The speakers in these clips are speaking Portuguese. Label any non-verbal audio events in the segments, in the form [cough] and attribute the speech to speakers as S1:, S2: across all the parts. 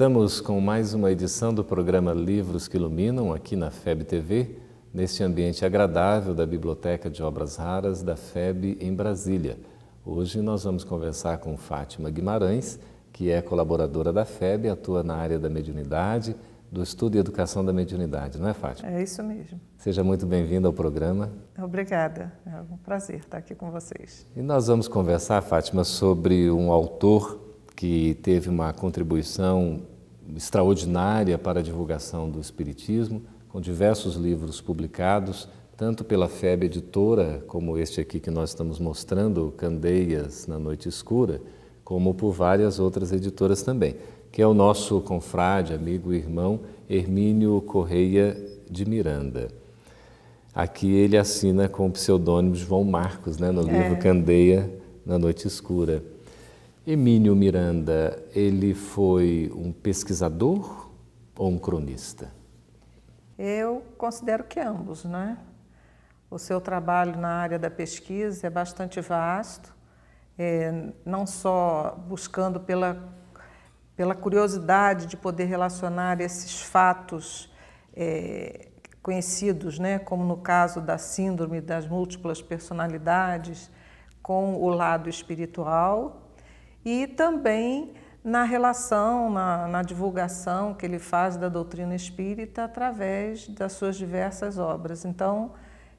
S1: Estamos com mais uma edição do programa Livros que Iluminam aqui na FEB TV, neste ambiente agradável da Biblioteca de Obras Raras da FEB em Brasília. Hoje nós vamos conversar com Fátima Guimarães, que é colaboradora da FEB, atua na área da mediunidade, do Estudo e Educação da Mediunidade, não é, Fátima?
S2: É isso mesmo.
S1: Seja muito bem-vinda ao programa.
S2: Obrigada, é um prazer estar aqui com vocês.
S1: E nós vamos conversar, Fátima, sobre um autor que teve uma contribuição extraordinária para a divulgação do Espiritismo, com diversos livros publicados, tanto pela FEB Editora, como este aqui que nós estamos mostrando, Candeias na Noite Escura, como por várias outras editoras também, que é o nosso confrade, amigo e irmão Hermínio Correia de Miranda. Aqui ele assina com o pseudônimo João Marcos, né, no livro é. Candeia na Noite Escura. Emílio Miranda, ele foi um pesquisador ou um cronista?
S2: Eu considero que ambos, né? O seu trabalho na área da pesquisa é bastante vasto, é, não só buscando pela, pela curiosidade de poder relacionar esses fatos é, conhecidos, né, como no caso da síndrome das múltiplas personalidades, com o lado espiritual e também na relação, na, na, divulgação que ele faz da doutrina espírita através das suas diversas obras. Então,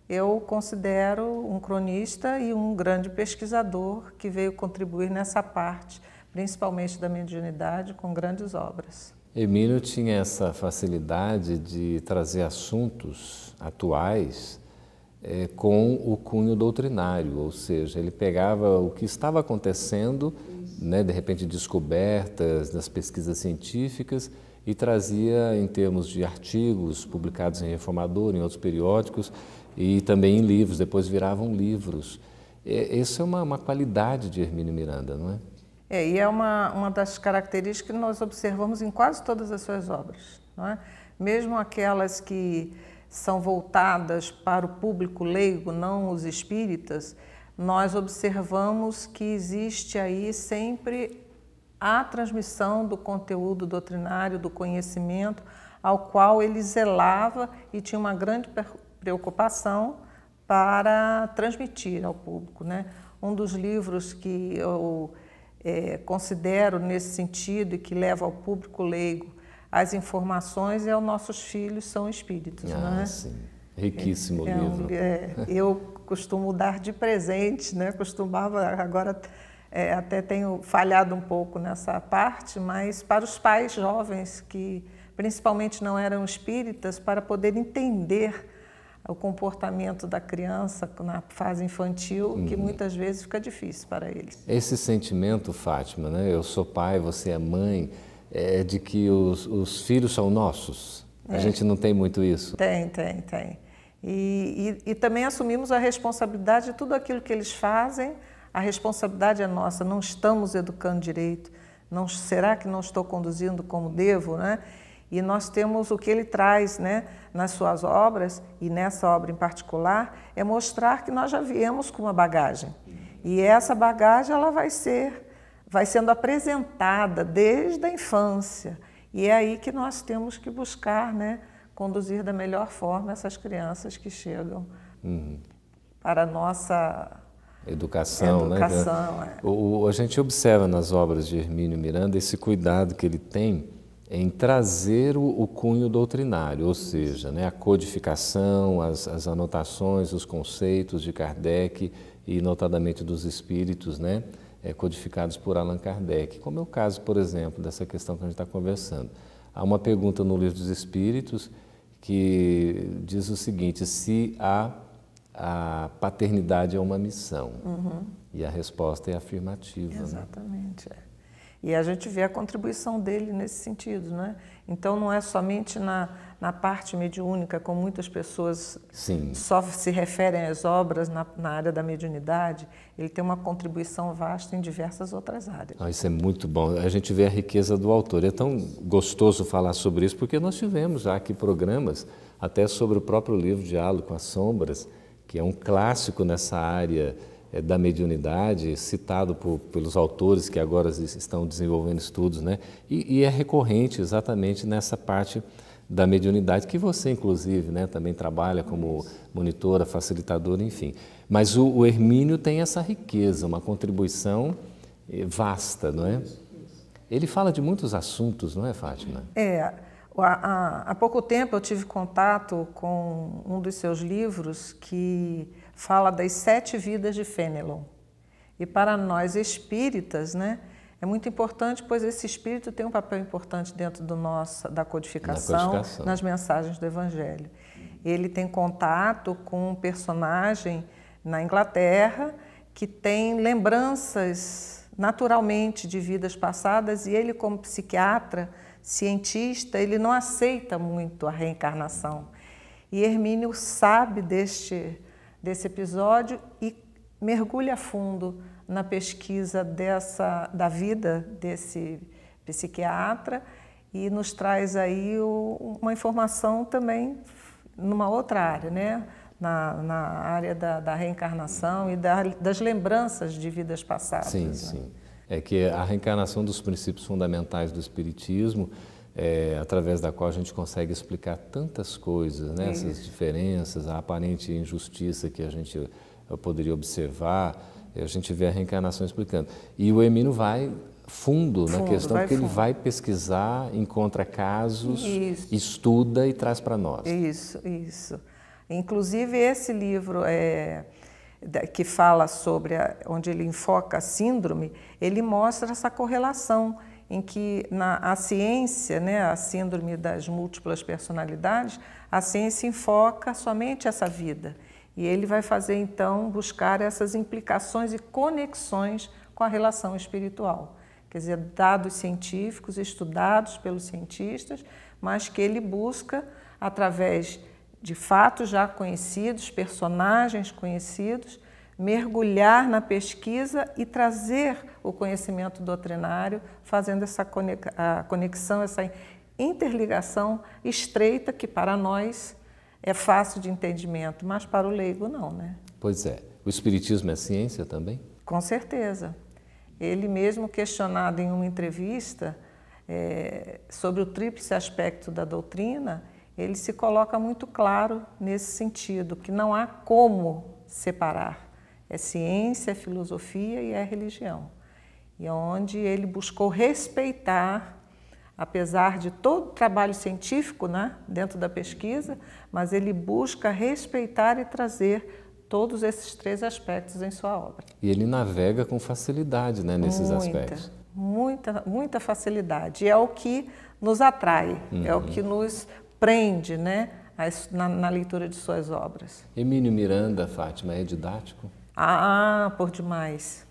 S2: eu considero um cronista e um grande pesquisador que veio contribuir nessa parte, principalmente da mediunidade, com grandes obras.
S1: Emílio tinha essa facilidade de trazer assuntos atuais é, com o cunho doutrinário, ou seja, ele pegava o que estava acontecendo né, de repente descobertas nas pesquisas científicas e trazia em termos de artigos publicados em Reformador, em outros periódicos e também em livros, depois viravam livros. isso é uma, uma qualidade de Hermínio Miranda, não é?
S2: É, e é uma, uma das características que nós observamos em quase todas as suas obras, não é? Mesmo aquelas que são voltadas para o público leigo, não os espíritas, nós observamos que existe aí sempre a transmissão do conteúdo doutrinário, do conhecimento, ao qual ele zelava e tinha uma grande preocupação para transmitir ao público. Né? Um dos livros que eu é, considero nesse sentido e que leva ao público leigo as informações é o Nossos Filhos São Espíritos. Ah, né? sim. Riquíssimo é, livro. É, eu costumo dar de presente, né? Costumava, agora é, até tenho falhado um pouco nessa parte, mas para os pais jovens que principalmente não eram espíritas, para poder entender o comportamento da criança na fase infantil, que uhum. muitas vezes fica difícil para eles.
S1: Esse sentimento, Fátima, né? eu sou pai, você é mãe, é de que os, os filhos são nossos. É. A gente não tem muito isso.
S2: Tem, tem, tem. E, e, e, também assumimos a responsabilidade de tudo aquilo que eles fazem, a responsabilidade é nossa, não estamos educando direito, não, será que não estou conduzindo como devo, né? E nós temos o que ele traz né, nas suas obras, e nessa obra em particular, é mostrar que nós já viemos com uma bagagem. E essa bagagem ela vai ser, vai sendo apresentada desde a infância. E é aí que nós temos que buscar né, conduzir da melhor forma essas crianças que chegam uhum. para a nossa
S1: educação. Né, educação né? é. o, a gente observa nas obras de Hermínio Miranda esse cuidado que ele tem em trazer o, o cunho doutrinário, ou seja, né, a codificação, as, as anotações, os conceitos de Kardec e notadamente dos espíritos, né, é, codificados por Allan Kardec, como é o caso, por exemplo, dessa questão que a gente está conversando. Há uma pergunta no Livro dos Espíritos que diz o seguinte: se a, a paternidade é uma missão. Uhum. E a resposta é afirmativa. Né? Exatamente. Né?
S2: E a gente vê a contribuição dele nesse sentido, né? Então não é somente na, na parte mediúnica, como muitas pessoas Sim. só se referem às obras na, na, área da mediunidade, ele tem uma contribuição vasta em diversas outras áreas.
S1: Ah, isso é muito bom. A gente vê a riqueza do autor. É tão gostoso falar sobre isso, porque nós tivemos já aqui programas até sobre o próprio livro Diálogo com as Sombras, que é um clássico nessa área é, da mediunidade, citado por, pelos autores que agora estão desenvolvendo estudos, né? E, e, é recorrente exatamente nessa parte da mediunidade, que você, inclusive, né, também trabalha como monitora, facilitadora, enfim. Mas o, o Hermínio tem essa riqueza, uma contribuição eh, vasta, não é? Ele fala de muitos assuntos, não é, Fátima?
S2: É. Há, há pouco tempo eu tive contato com um dos seus livros que fala das sete vidas de Fenelon. E para nós espíritas, né, é muito importante, pois esse espírito tem um papel importante dentro do nosso, da codificação, codificação. nas mensagens do Evangelho. Ele tem contato com um personagem na Inglaterra que tem lembranças naturalmente de vidas passadas e ele, como psiquiatra, cientista, ele não aceita muito a reencarnação. E Hermínio sabe deste desse episódio e mergulha fundo na pesquisa dessa da vida desse psiquiatra e nos traz aí o, uma informação também numa outra área, né? Na, na área da, da, reencarnação e da, das lembranças de vidas passadas. Sim, né? sim.
S1: É que a reencarnação é dos princípios fundamentais do Espiritismo é, através da qual a gente consegue explicar tantas coisas, né? essas uhum. diferenças, a aparente injustiça que a gente poderia observar, a gente vê a reencarnação explicando. E o Emino vai fundo, fundo na questão, porque fundo. ele vai pesquisar, encontra casos, isso. estuda e traz para nós.
S2: Isso, isso. Inclusive esse livro é, que fala sobre, a, onde ele enfoca a síndrome, ele mostra essa correlação em que na, a ciência, né, a síndrome das múltiplas personalidades, a ciência enfoca somente essa vida. E ele vai fazer então buscar essas implicações e conexões com a relação espiritual. Quer dizer, dados científicos estudados pelos cientistas, mas que ele busca através de fatos já conhecidos, personagens conhecidos, mergulhar na pesquisa e trazer o conhecimento doutrinário, fazendo essa conexão, essa interligação estreita que para nós é fácil de entendimento, mas para o leigo não, né?
S1: Pois é. O espiritismo é ciência também?
S2: Com certeza. Ele mesmo questionado em uma entrevista é, sobre o tríplice aspecto da doutrina, ele se coloca muito claro nesse sentido, que não há como separar. É ciência, é filosofia e é religião e onde ele buscou respeitar, apesar de todo o trabalho científico né, dentro da pesquisa, mas ele busca respeitar e trazer todos esses três aspectos em sua obra.
S1: E ele navega com facilidade né, nesses muita, aspectos.
S2: Muita, muita facilidade. E é o que nos atrai, uhum. é o uhum. que nos prende né, na, na, leitura de suas obras.
S1: Emílio Miranda, Fátima, é didático?
S2: Ah, por demais.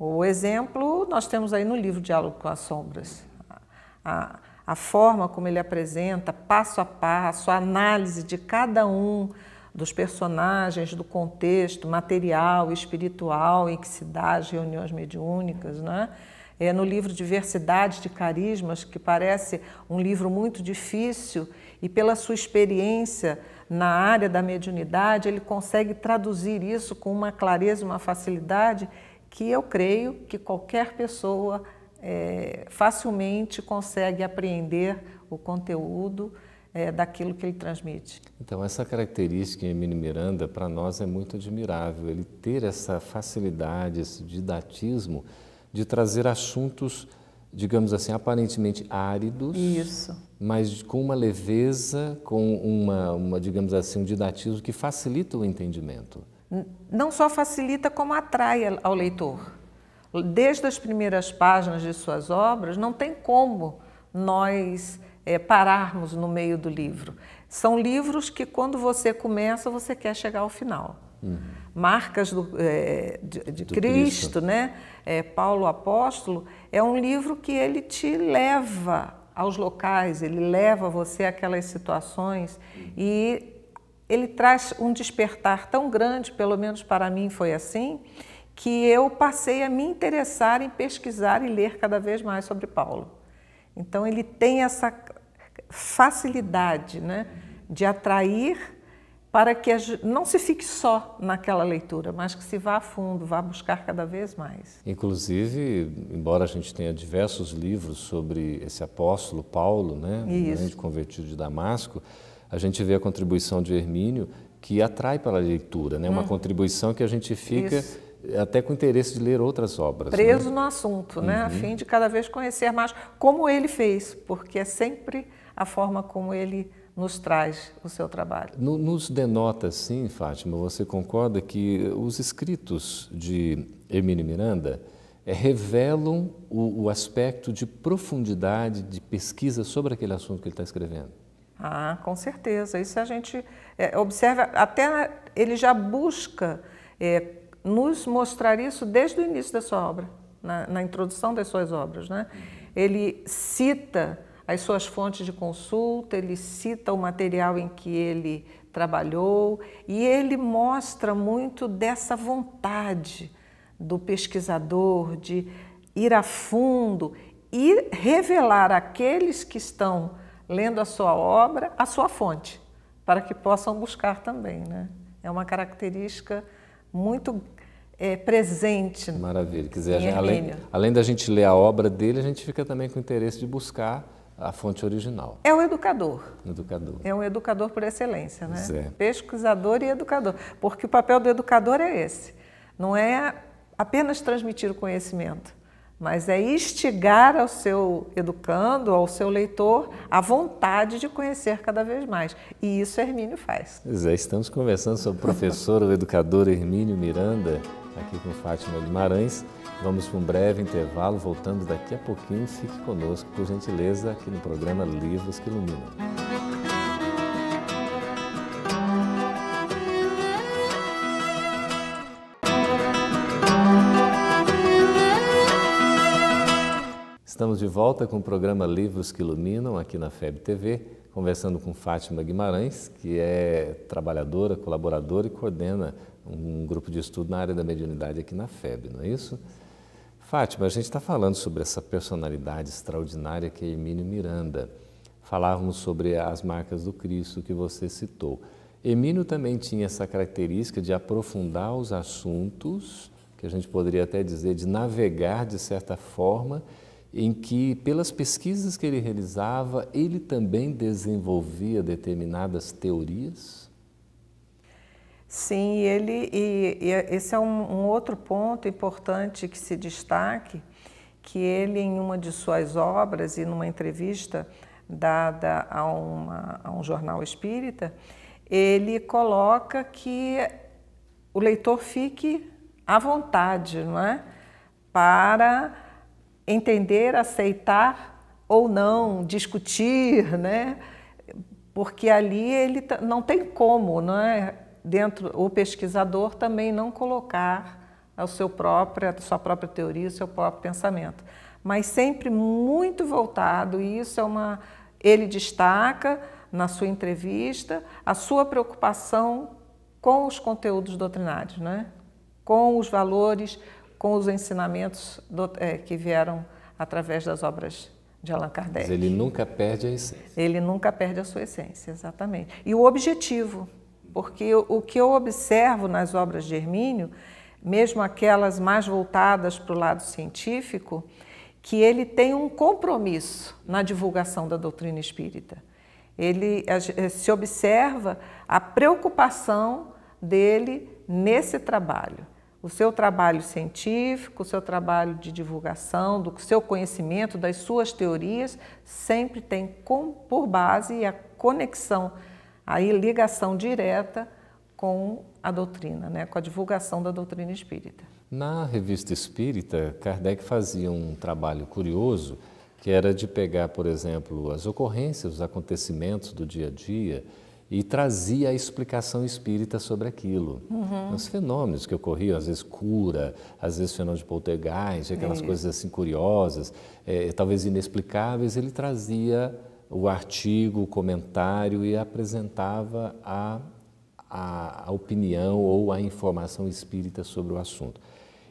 S2: O exemplo nós temos aí no livro Diálogo com as Sombras. A, a forma como ele apresenta, passo a passo, a análise de cada um dos personagens, do contexto material, espiritual em que se dá as reuniões mediúnicas, né? É no livro Diversidade de Carismas, que parece um livro muito difícil, e pela sua experiência na área da mediunidade, ele consegue traduzir isso com uma clareza, uma facilidade que eu creio que qualquer pessoa é, facilmente consegue apreender o conteúdo é, daquilo que ele transmite.
S1: Então, essa característica em Emílio Miranda, para nós, é muito admirável. Ele ter essa facilidade, esse didatismo de trazer assuntos, digamos assim, aparentemente áridos, Isso. mas com uma leveza, com uma, uma, digamos assim, um didatismo que facilita o entendimento
S2: não só facilita, como atrai ao leitor. Desde as primeiras páginas de suas obras, não tem como nós é, pararmos no meio do livro. São livros que, quando você começa, você quer chegar ao final. Uhum. Marcas do, é, de, de do Cristo, Cristo, né? É, Paulo Apóstolo, é um livro que ele te leva aos locais, ele leva você àquelas situações e ele traz um despertar tão grande, pelo menos para mim foi assim, que eu passei a me interessar em pesquisar e ler cada vez mais sobre Paulo. Então ele tem essa facilidade né, de atrair para que não se fique só naquela leitura, mas que se vá a fundo, vá buscar cada vez mais.
S1: Inclusive, embora a gente tenha diversos livros sobre esse apóstolo Paulo, né, grande convertido de Damasco, a gente vê a contribuição de Hermínio que atrai para a leitura, né? Uma hum. contribuição que a gente fica Isso. até com interesse de ler outras obras. Preso né? no assunto, né? Uhum. A fim
S2: de cada vez conhecer mais como ele fez, porque é sempre a forma como ele nos traz o seu trabalho.
S1: No, nos denota, sim, Fátima, você concorda que os escritos de Hermínio Miranda é, revelam o, o aspecto de profundidade de pesquisa sobre aquele assunto que ele está escrevendo?
S2: Ah, com certeza. Isso a gente é, observa, até ele já busca é, nos mostrar isso desde o início da sua obra, na, na introdução das suas obras. Né? Ele cita as suas fontes de consulta, ele cita o material em que ele trabalhou e ele mostra muito dessa vontade do pesquisador de ir a fundo e revelar aqueles que estão lendo a sua obra, a sua fonte, para que possam buscar também. Né? É uma característica muito é, presente.
S1: Maravilha. Quer dizer, além, além da gente ler a obra dele, a gente fica também com o interesse de buscar a fonte original.
S2: É um educador. educador. É um educador por excelência, né? É. Pesquisador e educador. Porque o papel do educador é esse. Não é apenas transmitir o conhecimento, mas é instigar ao seu educando, ao seu leitor, a vontade de conhecer cada vez mais. E isso Hermínio faz.
S1: Pois é, estamos conversando sobre o professor, o educador Hermínio Miranda, aqui com Fátima Guimarães. Vamos para um breve intervalo, voltando daqui a pouquinho. Fique conosco, por gentileza, aqui no programa Livros que Iluminam. Estamos de volta com o programa Livros que Iluminam, aqui na FEB TV, conversando com Fátima Guimarães, que é trabalhadora, colaboradora e coordena um grupo de estudo na área da mediunidade aqui na FEB, não é isso? Fátima, a gente está falando sobre essa personalidade extraordinária que é Emílio Miranda. Falávamos sobre as marcas do Cristo que você citou. Emílio também tinha essa característica de aprofundar os assuntos, que a gente poderia até dizer de navegar de certa forma em que, pelas pesquisas que ele realizava, ele também desenvolvia determinadas teorias?
S2: Sim, ele, e, e esse é um, um outro ponto importante que se destaque, que ele, em uma de suas obras e numa entrevista dada a, uma, a um jornal espírita, ele coloca que o leitor fique à vontade, não é? Para entender, aceitar ou não, discutir, né? Porque ali ele não tem como, não é? Dentro o pesquisador também não colocar a seu própria, a sua própria teoria, o seu próprio pensamento, mas sempre muito voltado e isso é uma ele destaca na sua entrevista a sua preocupação com os conteúdos doutrinários, né? Com os valores com os ensinamentos do, é, que vieram através das obras de Allan Kardec. Mas ele nunca
S1: perde a essência.
S2: Ele nunca perde a sua essência, exatamente. E o objetivo, porque o que eu observo nas obras de Hermínio, mesmo aquelas mais voltadas para o lado científico, que ele tem um compromisso na divulgação da doutrina espírita. Ele eh, se observa a preocupação dele nesse trabalho o seu trabalho científico, o seu trabalho de divulgação, do seu conhecimento, das suas teorias, sempre tem com, por base a conexão, a ligação direta com a doutrina, né, com a divulgação da doutrina espírita.
S1: Na revista espírita, Kardec fazia um trabalho curioso que era de pegar, por exemplo, as ocorrências, os acontecimentos do dia a dia, e trazia a explicação espírita sobre aquilo. Uhum. Os fenômenos que ocorriam, às vezes cura, às vezes fenômeno de poltergeist, aquelas é. coisas assim curiosas, é, talvez inexplicáveis, ele trazia o artigo, o comentário e apresentava a, a, a opinião ou a informação espírita sobre o assunto.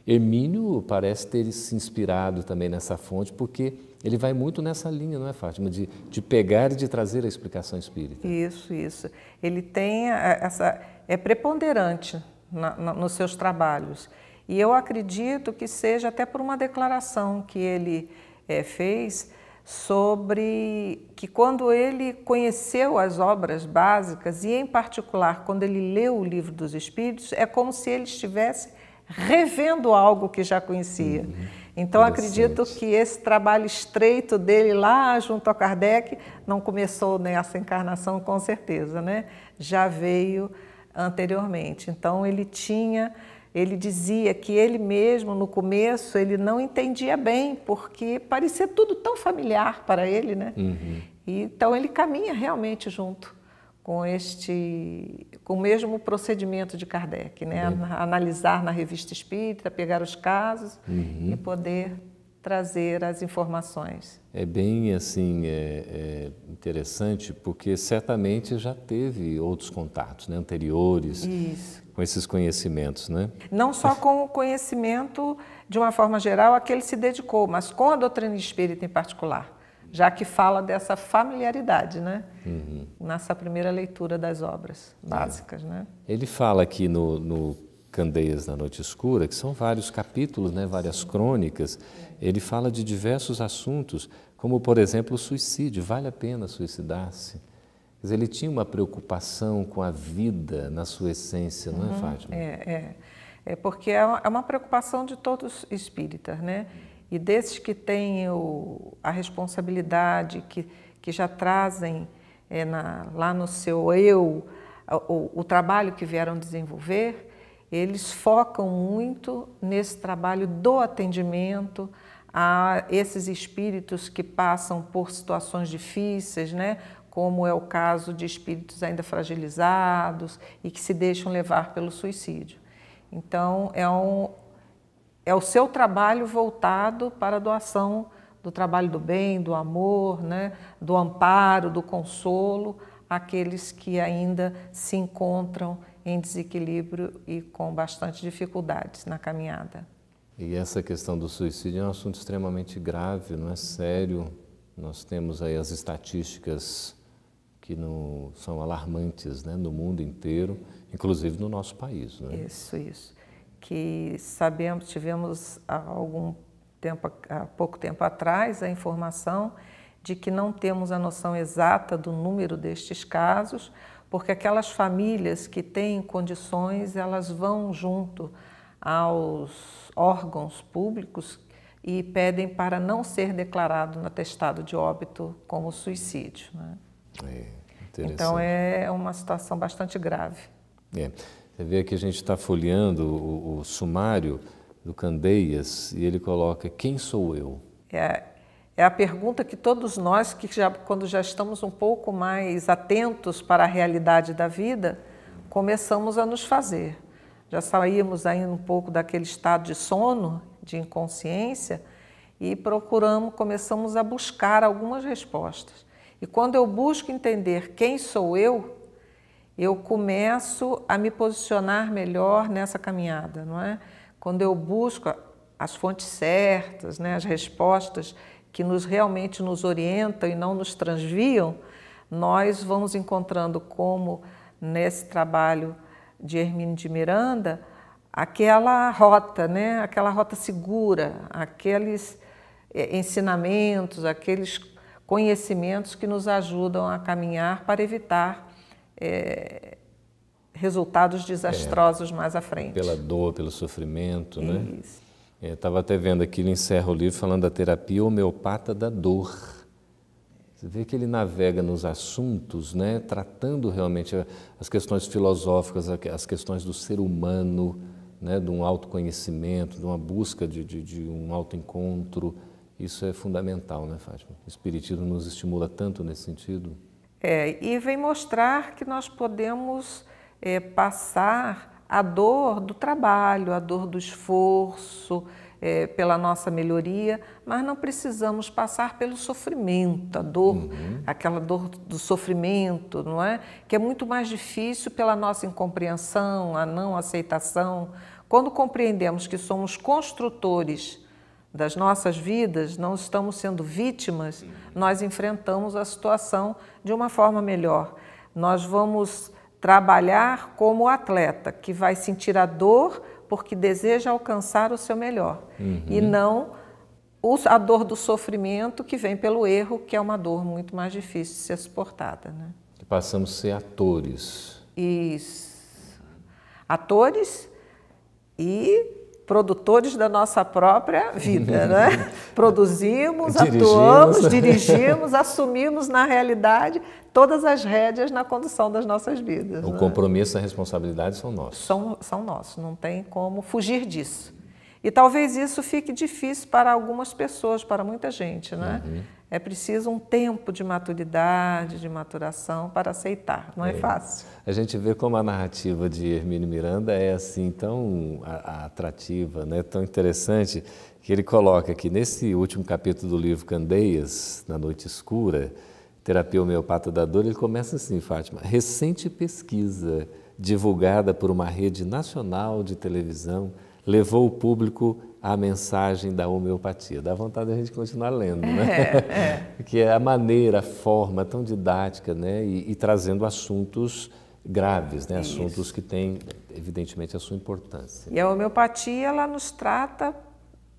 S1: Hermínio parece ter se inspirado também nessa fonte, porque ele vai muito nessa linha, não é, Fátima? De, de pegar e de trazer a explicação espírita.
S2: Isso, isso. Ele tem essa. é preponderante na, na, nos seus trabalhos. E eu acredito que seja até por uma declaração que ele é, fez sobre que quando ele conheceu as obras básicas e em particular quando ele leu o livro dos Espíritos é como se ele estivesse revendo algo que já conhecia. Uhum. Então acredito que esse trabalho estreito dele lá junto a Kardec não começou nessa né, encarnação com certeza, né? Já veio anteriormente. Então ele tinha, ele dizia que ele mesmo no começo ele não entendia bem porque parecia tudo tão familiar para ele, né? Uhum. então ele caminha realmente junto com este com o mesmo procedimento de Kardec, né? Uhum. Analisar na revista espírita, pegar os casos uhum. e poder trazer as informações.
S1: É bem assim é, é interessante porque certamente já teve outros contatos né, anteriores Isso. com esses conhecimentos, né?
S2: Não só com o conhecimento de uma forma geral a que ele se dedicou, mas com a doutrina espírita em particular já que fala dessa familiaridade, né? Uhum. Nessa primeira leitura das obras ah. básicas, é. né?
S1: Ele fala aqui no, no Candeias da Noite Escura, que são vários capítulos, né, várias crônicas, ele fala de diversos assuntos, como, por exemplo, o suicídio. Vale a pena suicidar-se? ele tinha uma preocupação com a vida na sua essência, não é, uhum. Fátima?
S2: É, é. é porque é uma é preocupação de todos espíritas, né? E desses que têm o, a responsabilidade, que, que já trazem é, na, lá no seu eu o, o trabalho que vieram desenvolver, eles focam muito nesse trabalho do atendimento a esses espíritos que passam por situações difíceis, né? como é o caso de espíritos ainda fragilizados e que se deixam levar pelo suicídio. Então, é um, é o seu trabalho voltado para a doação do trabalho do bem, do amor, né, do amparo, do consolo àqueles que ainda se encontram em desequilíbrio e com bastante dificuldades na caminhada.
S1: E essa questão do suicídio é um assunto extremamente grave, não é sério. Nós temos aí as estatísticas que no, são alarmantes né, no mundo inteiro, inclusive no nosso país. Né? Isso, isso
S2: que sabemos, tivemos há algum tempo, há pouco tempo atrás, a informação de que não temos a noção exata do número destes casos, porque aquelas famílias que têm condições, elas vão junto aos órgãos públicos e pedem para não ser declarado no atestado de óbito como suicídio. Né? É, então é uma situação bastante grave.
S1: É. Você é vê que a gente está folheando o, o, sumário do Candeias e ele coloca: Quem sou eu?
S2: É, é a pergunta que todos nós, que já, quando já estamos um pouco mais atentos para a realidade da vida, começamos a nos fazer. Já saímos ainda um pouco daquele estado de sono, de inconsciência, e procuramos, começamos a buscar algumas respostas. E quando eu busco entender quem sou eu, eu começo a me posicionar melhor nessa caminhada, não é? Quando eu busco as fontes certas, né, as respostas que nos realmente nos orientam e não nos transviam, nós vamos encontrando como nesse trabalho de Hermine de Miranda aquela rota, né? aquela rota segura, aqueles eh, ensinamentos, aqueles conhecimentos que nos ajudam a caminhar para evitar é, resultados desastrosos é, mais à frente. Pela
S1: dor, pelo sofrimento, né? Isso. né? Eu estava até vendo aqui, ele encerra o livro falando da terapia homeopata da dor. Você vê que ele navega nos assuntos, né, tratando realmente as questões filosóficas, as questões do ser humano, né, de um autoconhecimento, de uma busca de, de, de um autoencontro. Isso é fundamental, né, Fátima? O Espiritismo nos estimula tanto nesse sentido.
S2: É, e vem mostrar que nós podemos é, passar a dor do trabalho, a dor do esforço, é, pela nossa melhoria, mas não precisamos passar pelo sofrimento, a dor, uhum. aquela dor do sofrimento, não é? Que é muito mais difícil pela nossa incompreensão, a não aceitação. Quando compreendemos que somos construtores das nossas vidas, não estamos sendo vítimas, nós enfrentamos a situação de uma forma melhor. Nós vamos trabalhar como o atleta, que vai sentir a dor porque deseja alcançar o seu melhor, uhum. e não a dor do sofrimento que vem pelo erro, que é uma dor muito mais difícil de ser suportada. Né?
S1: Passamos a ser atores.
S2: Isso. Atores e produtores da nossa própria vida, [laughs] né? Produzimos, dirigimos. atuamos, dirigimos, assumimos na realidade todas as rédeas na condução das nossas vidas. O né?
S1: compromisso e a responsabilidade são nossos.
S2: São, são nossos, não tem como fugir disso. E talvez isso fique difícil para algumas pessoas, para muita gente, né? Uhum. É preciso um tempo de maturidade, de maturação para aceitar, não é, é fácil.
S1: A gente vê como a narrativa de Hermínio Miranda é assim tão atrativa, né? tão interessante, que ele coloca que nesse último capítulo do livro Candeias, Na Noite Escura, Terapia Homeopata da Dor, ele começa assim, Fátima, recente pesquisa divulgada por uma rede nacional de televisão levou o público à mensagem da homeopatia. Dá vontade a gente continuar lendo, né? É, é. [laughs] Que é a maneira, a forma tão didática, né? E, e trazendo assuntos graves, né? Isso. Assuntos que têm, evidentemente, a sua importância.
S2: E a homeopatia, ela nos trata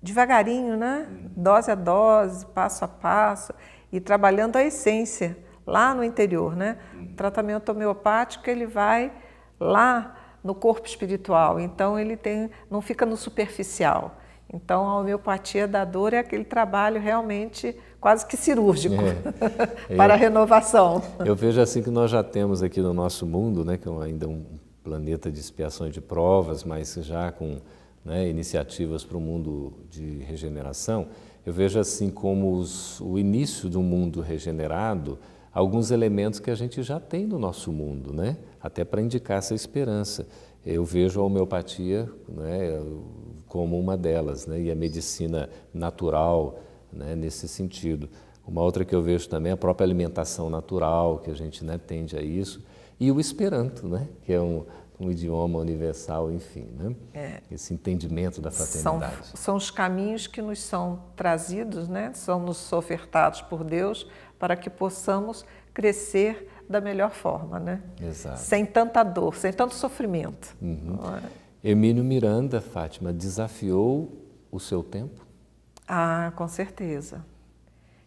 S2: devagarinho, né? Dose a dose, passo a passo e trabalhando a essência lá no interior, né? O hum. tratamento homeopático ele vai lá no corpo espiritual, então ele tem, não fica no superficial. Então, a homeopatia da dor é aquele trabalho realmente quase que cirúrgico
S1: é. [laughs] para eu, a é. renovação. Eu vejo assim que nós já temos aqui no nosso mundo, né, que é ainda um planeta de expiações de provas, mas já com né, iniciativas para o mundo de regeneração, eu vejo assim como os, o início do mundo regenerado alguns elementos que a gente já tem no nosso mundo, né? até para indicar essa esperança. Eu vejo a homeopatia né, como uma delas, né? e a medicina natural né, nesse sentido. Uma outra que eu vejo também é a própria alimentação natural, que a gente né, tende a isso, e o esperanto, né, que é um, um idioma universal, enfim, né? É. esse entendimento da fraternidade.
S2: São, são os caminhos que nos são trazidos, né? são nos ofertados por Deus para que possamos crescer da melhor forma, né? Exato. Sem tanta dor, sem tanto sofrimento.
S1: Uhum. É? Emílio Miranda, Fátima, desafiou o seu tempo?
S2: Ah, com certeza.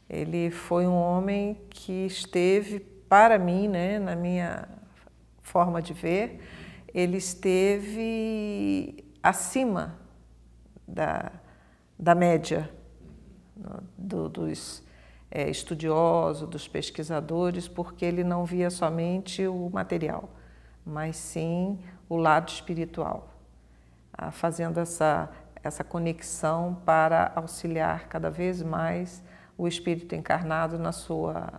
S2: Ele foi um homem que esteve, para mim, né, na minha forma de ver, ele esteve acima da, da média né, do, dos, é, estudioso, dos pesquisadores, porque ele não via somente o material, mas sim o lado espiritual, ah, fazendo essa, essa conexão para auxiliar cada vez mais o espírito encarnado na sua,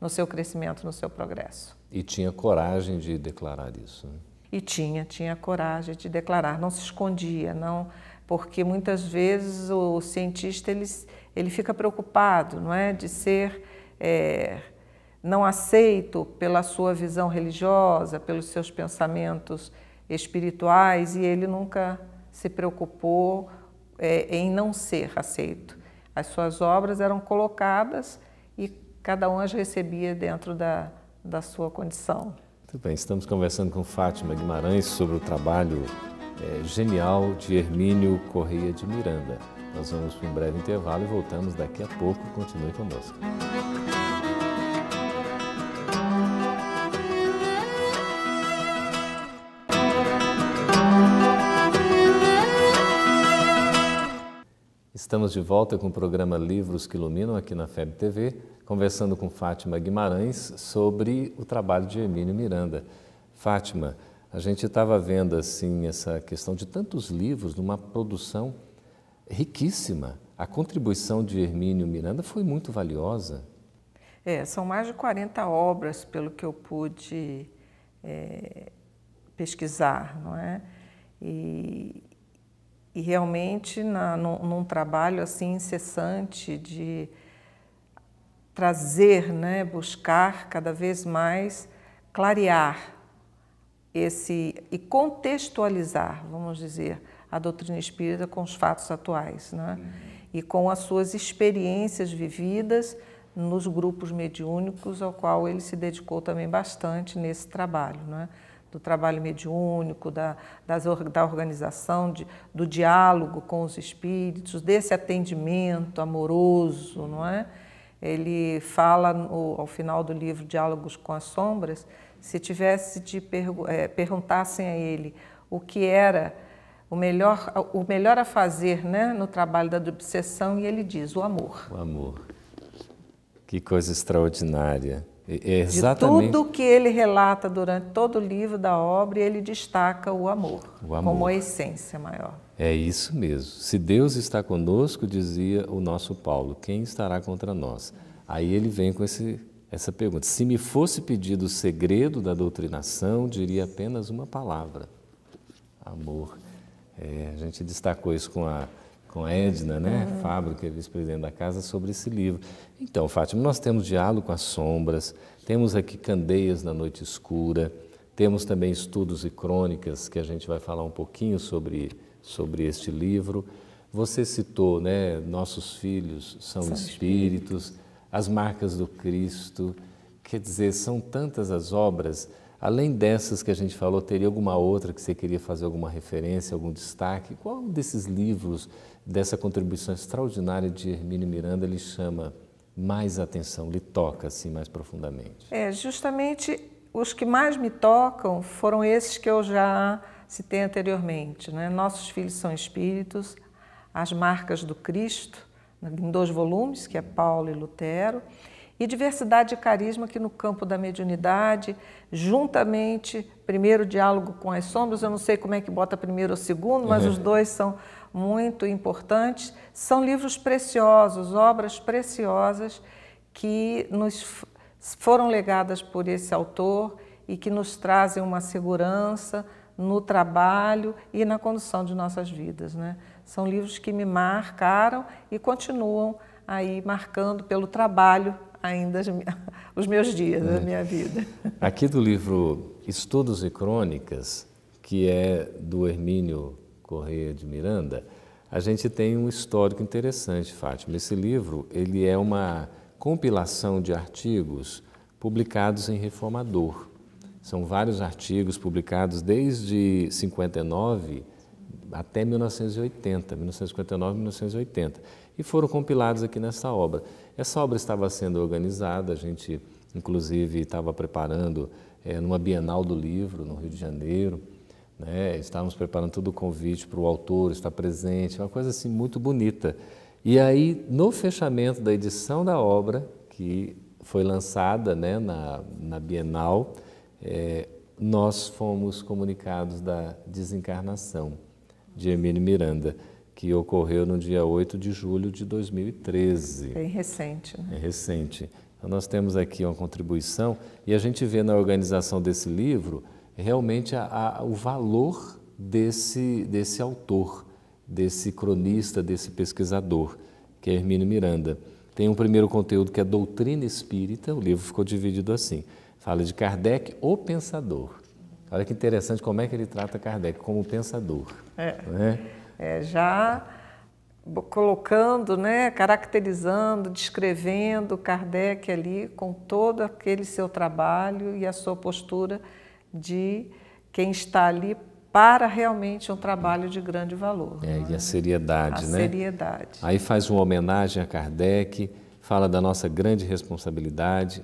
S2: no seu crescimento, no seu progresso.
S1: E tinha coragem de declarar isso. Né?
S2: E tinha, tinha coragem de declarar, não se escondia, não porque muitas vezes o cientista ele, ele fica preocupado não é, de ser é, não aceito pela sua visão religiosa, pelos seus pensamentos espirituais, e ele nunca se preocupou é, em não ser aceito. As suas obras eram colocadas e cada um as recebia dentro da, da sua condição.
S1: Muito bem, estamos conversando com Fátima Guimarães sobre o trabalho é, genial de Hermínio Correia de Miranda. Nós vamos para um breve intervalo e voltamos daqui a pouco. Continue conosco. Estamos de volta com o programa Livros que Iluminam aqui na FEB TV, conversando com Fátima Guimarães sobre o trabalho de Hermínio Miranda. Fátima, a gente estava vendo assim essa questão de tantos livros, numa produção riquíssima. A contribuição de Hermínio Miranda foi muito valiosa.
S2: É, são mais de 40 obras, pelo que eu pude é, pesquisar, não é? E, e realmente na, num, num, trabalho assim incessante de trazer, né, buscar cada vez mais clarear esse e contextualizar, vamos dizer, a doutrina espírita com os fatos atuais, né? Uhum. E com as suas experiências vividas nos grupos mediúnicos, ao qual ele se dedicou também bastante nesse trabalho, né? do trabalho mediúnico, da, das, da organização, de, do diálogo com os espíritos, desse atendimento amoroso, não é? Ele fala, no, ao final do livro Diálogos com as Sombras, se tivesse de pergu é, perguntassem a ele o que era o melhor, o melhor a fazer né, no trabalho da obsessão, e ele diz: o amor.
S1: O amor. Que coisa extraordinária. É exatamente... De tudo
S2: que ele relata durante todo o livro da obra, ele destaca o amor, o amor, como a essência maior.
S1: É isso mesmo. Se Deus está conosco, dizia o nosso Paulo, quem estará contra nós? Aí ele vem com esse essa pergunta. Se me fosse pedido o segredo da doutrinação, diria apenas uma palavra: amor. É, a gente destacou isso com a, com a Edna, né? Uhum. Fábio, que é vice-presidente da casa, sobre esse livro. Então, Fátima, nós temos diálogo com as sombras, temos aqui candeias na noite escura, temos também estudos e crônicas que a gente vai falar um pouquinho sobre, sobre este livro. Você citou, né? Nossos filhos são, são espíritos. espíritos as marcas do Cristo. Quer dizer, são tantas as obras. Além dessas que a gente falou, teria alguma outra que você queria fazer alguma referência, algum destaque? Qual desses livros, dessa contribuição extraordinária de Hermínio Miranda, lhe chama mais atenção, lhe toca assim mais profundamente?
S2: É, justamente os que mais me tocam foram esses que eu já citei anteriormente. Né? Nossos filhos são espíritos, as marcas do Cristo em dois volumes, que é Paulo e Lutero, e Diversidade e Carisma, que no campo da mediunidade, juntamente, primeiro diálogo com as sombras, eu não sei como é que bota primeiro ou segundo, mas uhum. os dois são muito importantes. São livros preciosos, obras preciosas que nos foram legadas por esse autor e que nos trazem uma segurança no trabalho e na condução de nossas vidas, né? São livros que me marcaram e continuam aí marcando pelo trabalho ainda [laughs] os meus dias, é. a minha vida.
S1: [laughs] Aqui do livro Estudos e Crônicas, que é do Hermínio Correia de Miranda, a gente tem um histórico interessante, Fátima. Esse livro ele é uma compilação de artigos publicados em Reformador. São vários artigos publicados desde 59 até 1980, 1959, 1980, e foram compilados aqui nessa obra. Essa obra estava sendo organizada, a gente inclusive estava preparando é, numa Bienal do Livro no Rio de Janeiro, né? estávamos preparando todo o convite para o autor estar presente, uma coisa assim muito bonita. E aí, no fechamento da edição da obra, que foi lançada né, na, na Bienal, é, nós fomos comunicados da desencarnação de Emílio Miranda, que ocorreu no dia 8 de julho de 2013. Bem
S2: recente. Né? É
S1: recente. Então, nós temos aqui uma contribuição e a gente vê na organização desse livro realmente a, a, o valor desse, desse autor, desse cronista, desse pesquisador, que é Hermínio Miranda. Tem um primeiro conteúdo que é Doutrina Espírita, o livro ficou dividido assim. Fala de Kardec, o pensador. Olha que interessante como é que ele trata Kardec como pensador.
S2: É, né? é já colocando, né, caracterizando, descrevendo Kardec ali com todo aquele seu trabalho e a sua postura de quem está ali para realmente um trabalho de grande valor.
S1: É, E a seriedade, a né? A seriedade. Aí faz uma homenagem a Kardec fala da nossa grande responsabilidade,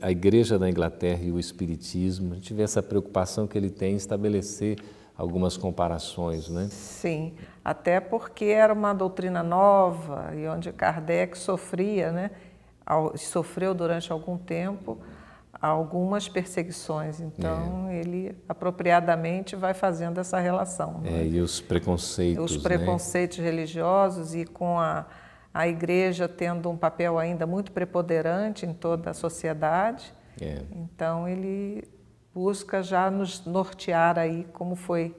S1: a Igreja da Inglaterra e o Espiritismo. A gente vê essa preocupação que ele tem em estabelecer algumas comparações, né?
S2: Sim, até porque era uma doutrina nova e onde Kardec sofria, né? Sofreu durante algum tempo algumas perseguições. Então, é. ele apropriadamente vai fazendo essa relação. É, né?
S1: e os preconceitos. Os né? preconceitos
S2: né? religiosos e com a a igreja tendo um papel ainda muito preponderante em toda a sociedade. É. Então ele busca já nos nortear aí como foi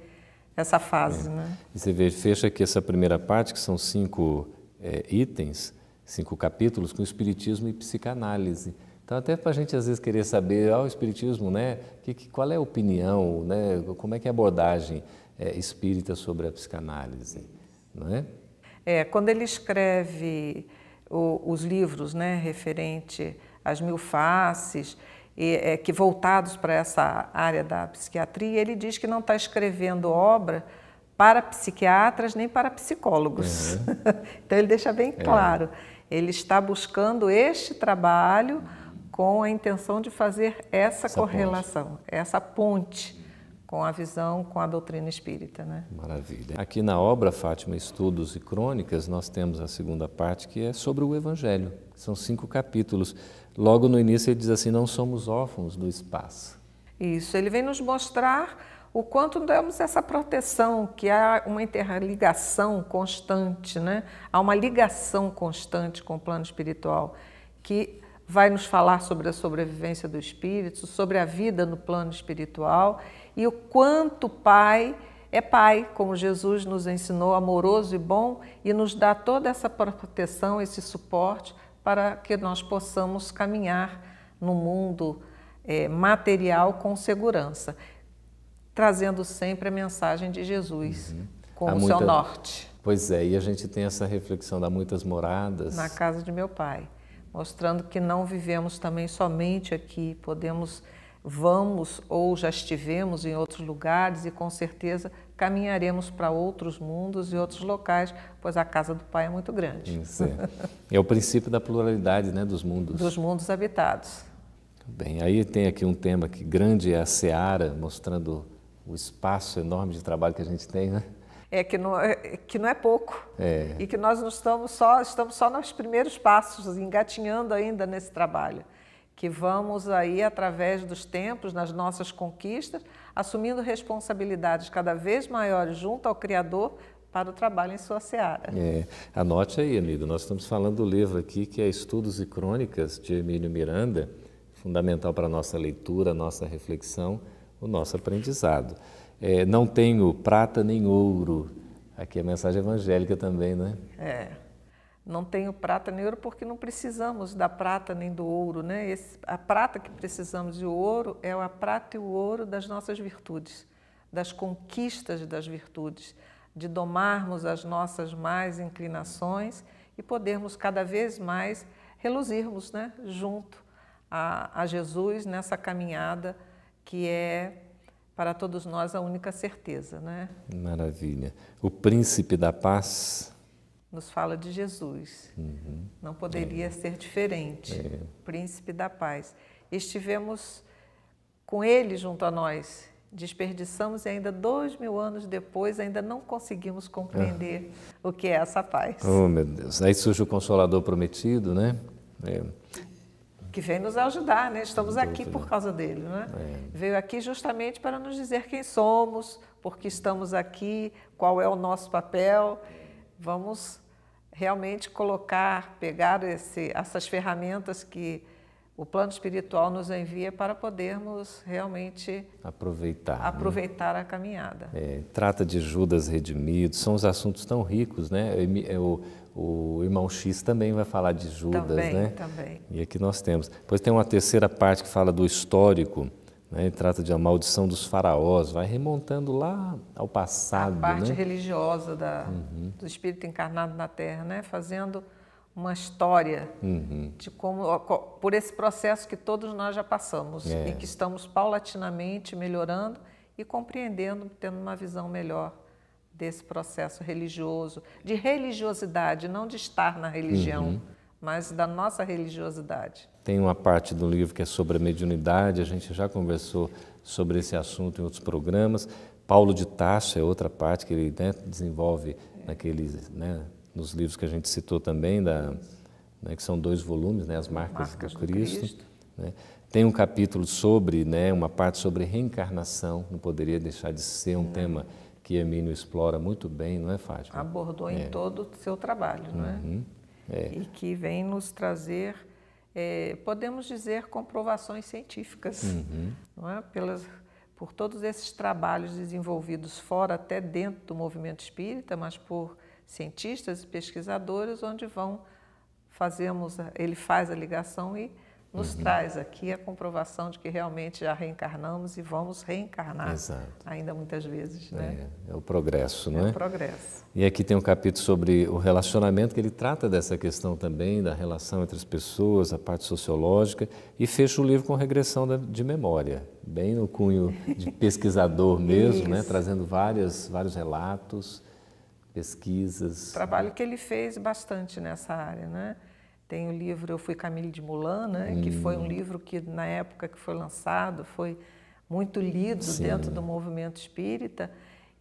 S2: essa fase, é. né?
S1: E você vê, fecha aqui essa primeira parte que são cinco é, itens, cinco capítulos com espiritismo e psicanálise. Então até para a gente às vezes querer saber, ah, o espiritismo, né? Que, que, qual é a opinião, né? Como é que é a abordagem é, espírita sobre a psicanálise, não é?
S2: É, quando ele escreve o, os livros né, referente às mil faces, e, é, que voltados para essa área da psiquiatria, ele diz que não está escrevendo obra para psiquiatras nem para psicólogos. Uhum. [laughs] então ele deixa bem é. claro, é. ele está buscando este trabalho com a intenção de fazer essa, essa correlação, ponte. essa ponte com a visão, com a doutrina espírita. Né?
S1: Maravilha. Aqui na obra Fátima Estudos e Crônicas, nós temos a segunda parte que é sobre o Evangelho. São cinco capítulos. Logo no início ele diz assim: Não somos órfãos do espaço.
S2: Isso, ele vem nos mostrar o quanto damos essa proteção, que há uma interligação constante, né? há uma ligação constante com o plano espiritual, que vai nos falar sobre a sobrevivência do espírito, sobre a vida no plano espiritual e o quanto Pai é Pai, como Jesus nos ensinou, amoroso e bom, e nos dá toda essa proteção, esse suporte para que nós possamos caminhar no mundo é, material com segurança, trazendo sempre a mensagem de Jesus uhum. o muita... seu norte.
S1: Pois é, e a gente tem essa reflexão da muitas moradas. Na
S2: casa de meu pai, mostrando que não vivemos também somente aqui, podemos vamos ou já estivemos em outros lugares e com certeza caminharemos para outros mundos e outros locais, pois a casa do Pai é muito grande.
S1: Isso é. é o princípio da pluralidade, né, dos mundos. Dos
S2: mundos habitados.
S1: Bem, aí tem aqui um tema que grande é a seara, mostrando o espaço enorme de trabalho que a gente tem, né?
S2: É que não, é, que não é pouco. É. E que nós não estamos só, estamos só nos primeiros passos, engatinhando ainda nesse trabalho que vamos aí, através dos tempos, nas nossas conquistas, assumindo responsabilidades cada vez maiores junto ao Criador para o trabalho em sua seara.
S1: É, anote aí, amigo nós estamos falando do livro aqui que é Estudos e Crônicas de Emílio Miranda, fundamental para a nossa leitura, a nossa reflexão, o nosso aprendizado. É, não tenho prata nem ouro, aqui é a mensagem evangélica também, né?
S2: É. Não tenho prata nem ouro porque não precisamos da prata nem do ouro, né? Esse, a prata que precisamos e o ouro é a prata e o ouro das nossas virtudes, das conquistas das virtudes, de domarmos as nossas mais inclinações e podermos cada vez mais reluzirmos, né? Junto a, a Jesus nessa caminhada que é para todos nós a única certeza, né?
S1: Maravilha. O príncipe da paz
S2: nos fala de Jesus. Uhum. Não poderia é. ser diferente. É. Príncipe da paz. Estivemos com ele junto a nós, desperdiçamos e ainda dois mil anos depois ainda não conseguimos compreender ah. o que é essa paz. Oh, meu Deus.
S1: Aí surge o Consolador Prometido, né? É.
S2: Que vem nos ajudar, né? Estamos aqui por causa dele, né? É. Veio aqui justamente para nos dizer quem somos, por que estamos aqui, qual é o nosso papel. Vamos realmente colocar, pegar esse, essas ferramentas que o plano espiritual nos envia para podermos realmente
S1: aproveitar, né? aproveitar
S2: né? a caminhada. É,
S1: trata de Judas redimido, são os assuntos tão ricos, né? O, o irmão X também vai falar de Judas, também, né? Também. E aqui nós temos. Depois tem uma terceira parte que fala do histórico né? Trata de a maldição dos faraós, vai remontando lá ao passado. A parte né?
S2: religiosa da, uhum. do espírito encarnado na Terra, né? fazendo uma história uhum. de como por esse processo que todos nós já passamos é. e que estamos paulatinamente melhorando e compreendendo, tendo uma visão melhor desse processo religioso, de religiosidade, não de estar na religião. Uhum mas da nossa religiosidade.
S1: Tem uma parte do livro que é sobre a mediunidade, a gente já conversou sobre esse assunto em outros programas. Paulo de Tarso é outra parte que ele né, desenvolve é. naqueles, né, nos livros que a gente citou também, da, né, que são dois volumes, né, As Marcas, Marcas do, Cristo. Cristo. Né. Tem um capítulo sobre, né, uma parte sobre reencarnação, não poderia deixar de ser um é. tema que Emílio explora muito bem, não é, Fátima?
S2: Abordou é. em todo o seu trabalho, não é? Uhum. É. E que vem nos trazer, é, podemos dizer, comprovações científicas, uhum. não é? Pelas, por todos esses trabalhos desenvolvidos fora, até dentro do movimento espírita, mas por cientistas e pesquisadores, onde vão fazemos, ele faz a ligação e nos uhum. traz aqui a comprovação de que realmente já reencarnamos e vamos reencarnar Exato. ainda muitas vezes. Né?
S1: É, é o progresso, não é? É o progresso. E aqui tem um capítulo sobre o relacionamento, que ele trata dessa questão também, da relação entre as pessoas, a parte sociológica, e fecha o livro com regressão de memória, bem no cunho de [laughs] pesquisador mesmo, né? trazendo várias, vários relatos, pesquisas.
S2: Trabalho que ele fez bastante nessa área, né? Tem o livro Eu Fui Camille de Moulin, né? Hum. que foi um hum. livro que, na época que foi lançado, foi muito lido Sim. dentro do movimento espírita.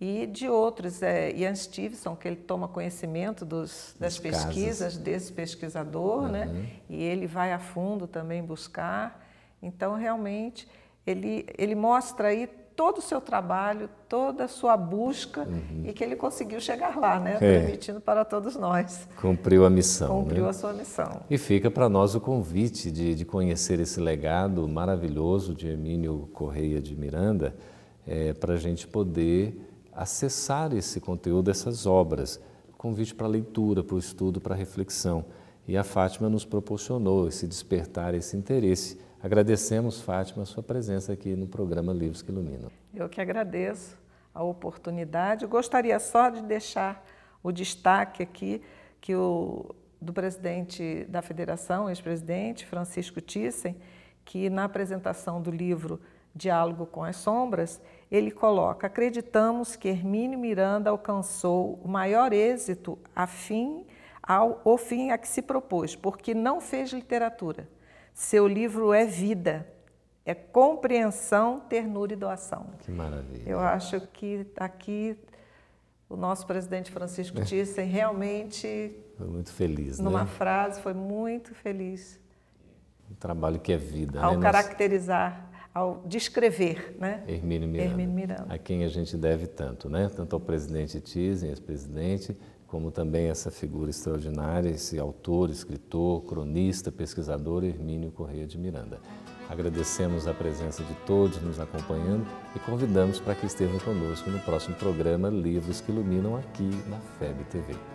S2: E de outros, é, Ian Stevenson, que ele toma conhecimento dos, das, pesquisas desse pesquisador, uhum. né? e ele vai a fundo também buscar. Então, realmente, ele, ele mostra aí todo o seu trabalho, toda a sua busca uhum. e que ele conseguiu chegar lá, né? É. Permitindo para todos nós.
S1: Cumpriu a missão. Cumpriu né? a sua missão. E fica para nós o convite de, de conhecer esse legado maravilhoso de Emílio Correia de Miranda, é, para a gente poder acessar esse conteúdo, essas obras. Convite para leitura, para o estudo, para reflexão. E a Fátima nos proporcionou esse despertar, esse interesse. Agradecemos, Fátima, a sua presença aqui no programa Livros que Iluminam.
S2: Eu que agradeço a oportunidade. Gostaria só de deixar o destaque aqui que o, do presidente da federação, ex-presidente Francisco Thyssen, que na apresentação do livro Diálogo com as Sombras, ele coloca: acreditamos que Hermínio Miranda alcançou o maior êxito a fim, ao, ao fim a que se propôs, porque não fez literatura. Seu livro é vida, é compreensão, ternura e doação.
S1: Que maravilha. Eu
S2: acho que aqui o nosso presidente Francisco Thyssen é. realmente.
S1: Foi muito feliz, numa né? Numa
S2: frase, foi muito feliz.
S1: Um trabalho que é vida. Ao né?
S2: caracterizar, ao descrever, né? Hermínio Miranda, Hermínio Miranda. A
S1: quem a gente deve tanto, né? Tanto ao presidente Thyssen, ex-presidente como também essa figura extraordinária, esse autor, escritor, cronista, pesquisador Hermínio Correia de Miranda. Agradecemos a presença de todos nos acompanhando e convidamos para que estejam conosco no próximo programa Livros que Iluminam aqui na FEB TV.